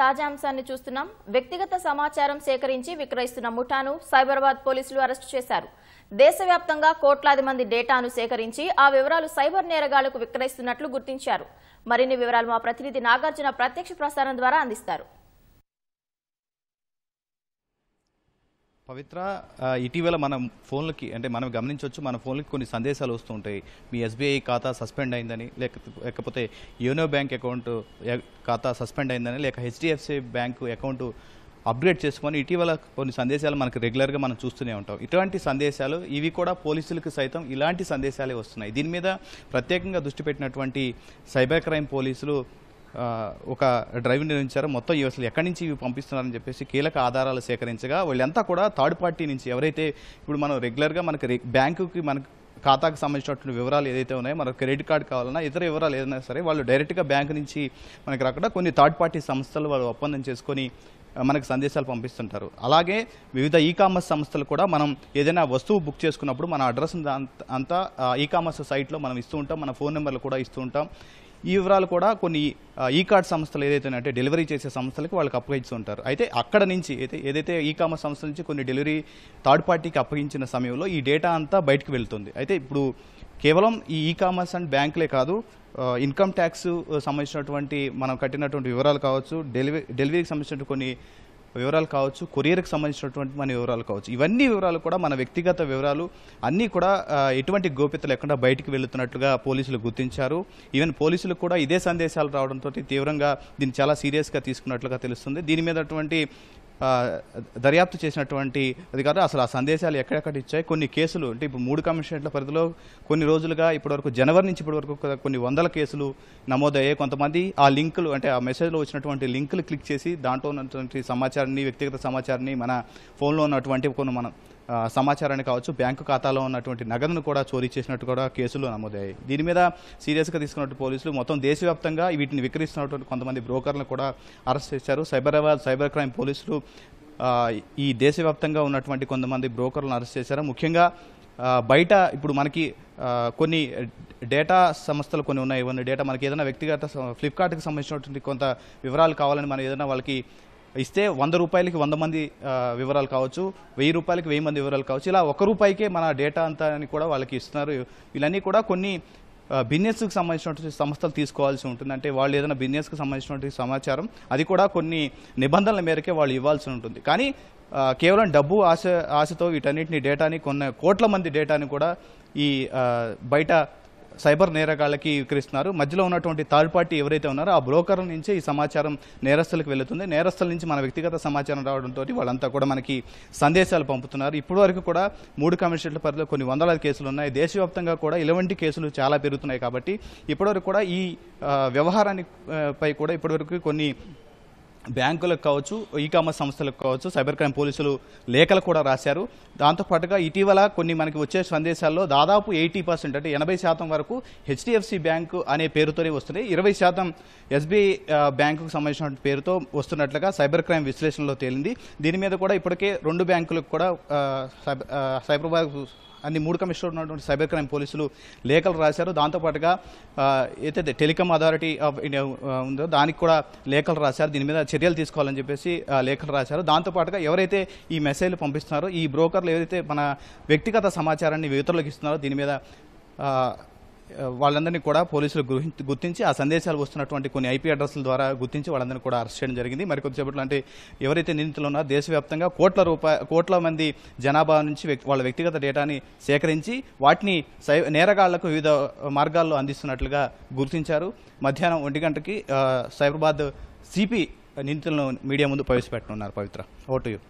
తాజా అంశాన్ని చూస్తున్నాం వ్యక్తిగత సమాచారం సేకరించి విక్రయిస్తున్న ముఠాను సైబరాబాద్ పోలీసులు అరెస్టు చేశారు దేశవ్యాప్తంగా కోట్లాది మంది డేటాను సేకరించి ఆ వివరాలు సైబర్ నేరగాళ్లకు విక్రయిస్తున్నట్లు గుర్తించారు మరిన్ని వివరాలు మా ప్రతినిధి నాగార్జున ప్రత్యక్ష ప్రసారం ద్వారా అందిస్తారు పవిత్ర ఇటీవల మన ఫోన్లకి అంటే మనం గమనించవచ్చు మన ఫోన్లకి కొన్ని సందేశాలు వస్తుంటాయి మీ ఎస్బీఐ ఖాతా సస్పెండ్ అయిందని లేకపోతే యోనో బ్యాంక్ అకౌంట్ ఖాతా సస్పెండ్ అయిందని లేక హెచ్డిఎఫ్సి బ్యాంక్ అకౌంట్ అప్గ్రేడ్ చేసుకొని ఇటీవల కొన్ని సందేశాలు మనకు రెగ్యులర్గా మనం చూస్తూనే ఉంటాం ఇటువంటి సందేశాలు ఇవి కూడా పోలీసులకు సైతం ఇలాంటి సందేశాలే వస్తున్నాయి దీని మీద ప్రత్యేకంగా దృష్టి పెట్టినటువంటి సైబర్ క్రైమ్ పోలీసులు ఒక డ్రైవ్ నిర్వహించారు మొత్తం అసలు ఎక్కడి నుంచి ఇవి పంపిస్తున్నారని చెప్పేసి కీలక ఆధారాలు సేకరించగా వీళ్ళంతా కూడా థర్డ్ పార్టీ నుంచి ఎవరైతే ఇప్పుడు మనం రెగ్యులర్గా మనకి బ్యాంకుకి మనకి ఖాతాకు సంబంధించినటువంటి వివరాలు ఏదైతే ఉన్నాయో మనకు క్రెడిట్ కార్డ్ కావాలన్నా ఇతర వివరాలు ఏదైనా సరే వాళ్ళు డైరెక్ట్గా బ్యాంక్ నుంచి మనకి రాకుండా కొన్ని థర్డ్ పార్టీ సంస్థలు వాళ్ళు ఒప్పందం చేసుకొని మనకు సందేశాలు పంపిస్తుంటారు అలాగే వివిధ ఈ కామర్స్ సంస్థలు కూడా మనం ఏదైనా వస్తువు బుక్ చేసుకున్నప్పుడు మన అడ్రస్ అంతా ఈ కామర్స్ సైట్లో మనం ఇస్తూ ఉంటాం మన ఫోన్ నెంబర్లు కూడా ఇస్తూ ఉంటాం ఈ వివరాలు కూడా కొన్ని ఈ కార్డ్ సంస్థలు ఏదైతే అంటే డెలివరీ చేసే సంస్థలకు వాళ్ళకి ఉంటారు అయితే అక్కడ నుంచి అయితే ఏదైతే ఈ కామర్స్ సంస్థల నుంచి కొన్ని డెలివరీ థర్డ్ పార్టీకి అప్పగించిన సమయంలో ఈ డేటా అంతా బయటకు వెళ్తుంది అయితే ఇప్పుడు కేవలం ఈ ఈ కామర్స్ అండ్ బ్యాంకులే కాదు ఇన్కమ్ ట్యాక్స్ సంబంధించినటువంటి మనం కట్టినటువంటి వివరాలు కావచ్చు డెలివరీ డెలివరీకి సంబంధించినటువంటి కొన్ని వివరాలు కావచ్చు కొరియర్కి సంబంధించినటువంటి మన వివరాలు కావచ్చు ఇవన్నీ వివరాలు కూడా మన వ్యక్తిగత వివరాలు అన్నీ కూడా ఎటువంటి గోప్యత లేకుండా బయటికి వెళుతున్నట్లుగా పోలీసులు గుర్తించారు ఈవెన్ పోలీసులు కూడా ఇదే సందేశాలు రావడంతో తీవ్రంగా దీన్ని చాలా సీరియస్గా తీసుకున్నట్లుగా తెలుస్తుంది దీని మీద అటువంటి దర్యాప్తు చేసినటువంటి అధికారులు అసలు ఆ సందేశాలు ఎక్కడెక్కడ ఇచ్చాయి కొన్ని కేసులు అంటే ఇప్పుడు మూడు కమిషనర్ల పరిధిలో కొన్ని రోజులుగా ఇప్పటివరకు జనవరి నుంచి ఇప్పటివరకు కొన్ని వందల కేసులు నమోదయ్యాయి కొంతమంది ఆ లింకులు అంటే ఆ మెసేజ్లో వచ్చినటువంటి లింకులు క్లిక్ చేసి దాంట్లో ఉన్నటువంటి సమాచారాన్ని వ్యక్తిగత సమాచారాన్ని మన ఫోన్లో ఉన్నటువంటి కొన్ని మనం సమాచారాన్ని కావచ్చు బ్యాంకు ఖాతాలో ఉన్నటువంటి నగదును కూడా చోరీ చేసినట్టు కూడా కేసులు నమోదయ్యాయి దీని మీద సీరియస్గా తీసుకున్నట్టు పోలీసులు మొత్తం దేశవ్యాప్తంగా వీటిని విక్రయిస్తున్నటువంటి కొంతమంది బ్రోకర్లను కూడా అరెస్ట్ చేశారు సైబరాబాద్ సైబర్ క్రైమ్ పోలీసులు ఈ దేశవ్యాప్తంగా ఉన్నటువంటి కొంతమంది బ్రోకర్లను అరెస్ట్ చేశారు ముఖ్యంగా బయట ఇప్పుడు మనకి కొన్ని డేటా సంస్థలు కొన్ని ఉన్నాయి ఇవన్నీ డేటా మనకి ఏదైనా వ్యక్తిగత ఫ్లిప్కార్ట్కి సంబంధించినటువంటి కొంత వివరాలు కావాలని మనం ఏదైనా వాళ్ళకి ఇస్తే వంద రూపాయలకి వంద మంది వివరాలు కావచ్చు వెయ్యి రూపాయలకి వెయ్యి మంది వివరాలు కావచ్చు ఇలా ఒక రూపాయికే మన డేటా అంతా అని కూడా వాళ్ళకి ఇస్తున్నారు వీళ్ళన్నీ కూడా కొన్ని బిజినెస్కి సంబంధించినటువంటి సంస్థలు తీసుకోవాల్సి ఉంటుంది అంటే వాళ్ళు ఏదైనా బిజినెస్కి సంబంధించినటువంటి సమాచారం అది కూడా కొన్ని నిబంధనల మేరకే వాళ్ళు ఇవ్వాల్సి ఉంటుంది కానీ కేవలం డబ్బు ఆశ ఆశతో వీటన్నిటిని డేటాని కొన్ని కోట్ల మంది డేటాని కూడా ఈ బయట సైబర్ నేరగాళ్ళకి విక్రిస్తున్నారు మధ్యలో ఉన్నటువంటి థర్డ్ పార్టీ ఎవరైతే ఉన్నారో ఆ బ్రోకర్ నుంచి ఈ సమాచారం నేరస్తులకు వెళుతుంది నేరస్తుల నుంచి మన వ్యక్తిగత సమాచారం రావడంతో వాళ్ళంతా కూడా మనకి సందేశాలు పంపుతున్నారు ఇప్పటివరకు వరకు కూడా మూడు కమిషన్ల పరిధిలో కొన్ని వందల కేసులు ఉన్నాయి దేశవ్యాప్తంగా కూడా ఇలాంటి కేసులు చాలా పెరుగుతున్నాయి కాబట్టి ఇప్పటివరకు కూడా ఈ వ్యవహారానికి పై కూడా ఇప్పటివరకు కొన్ని బ్యాంకులకు కావచ్చు ఈ కామర్స్ సంస్థలకు కావచ్చు సైబర్ క్రైమ్ పోలీసులు లేఖలు కూడా రాశారు దాంతోపాటుగా ఇటీవల కొన్ని మనకి వచ్చే సందేశాల్లో దాదాపు ఎయిటీ పర్సెంట్ అంటే ఎనభై శాతం వరకు హెచ్డిఎఫ్సి బ్యాంకు అనే పేరుతోనే వస్తున్నాయి ఇరవై శాతం ఎస్బీఐ బ్యాంకుకు సంబంధించిన పేరుతో వస్తున్నట్లుగా సైబర్ క్రైమ్ విశ్లేషణలో తేలింది దీని మీద కూడా ఇప్పటికే రెండు బ్యాంకులకు కూడా సైబర్ అన్ని మూడు కమిషనర్ ఉన్నటువంటి సైబర్ క్రైమ్ పోలీసులు లేఖలు రాశారు దాంతోపాటుగా ఏదైతే టెలికామ్ అథారిటీ ఆఫ్ ఇండియా ఉందో దానికి కూడా లేఖలు రాశారు దీని మీద చర్యలు తీసుకోవాలని చెప్పేసి లేఖలు రాశారు దాంతోపాటుగా ఎవరైతే ఈ మెసేజ్లు పంపిస్తున్నారో ఈ బ్రోకర్లు ఏదైతే మన వ్యక్తిగత సమాచారాన్ని ఇతరులకు ఇస్తున్నారో దీని మీద వాళ్ళందరినీ కూడా పోలీసులు గుర్తించి ఆ సందేశాలు వస్తున్నటువంటి కొన్ని ఐపీ అడ్రస్ల ద్వారా గుర్తించి వాళ్ళందరినీ కూడా అరెస్ట్ చేయడం జరిగింది కొద్దిసేపట్లో అంటే ఎవరైతే నిందితులు ఉన్నారో దేశవ్యాప్తంగా కోట్ల రూపాయ కోట్ల మంది జనాభా నుంచి వాళ్ళ వ్యక్తిగత డేటాని సేకరించి వాటిని నేరగాళ్లకు వివిధ మార్గాల్లో అందిస్తున్నట్లుగా గుర్తించారు మధ్యాహ్నం ఒంటి గంటకి సైబరాబాద్ సిపి నిందితులను మీడియా ముందు ప్రవేశపెట్టనున్నారు పవిత్ర ఓటు యూ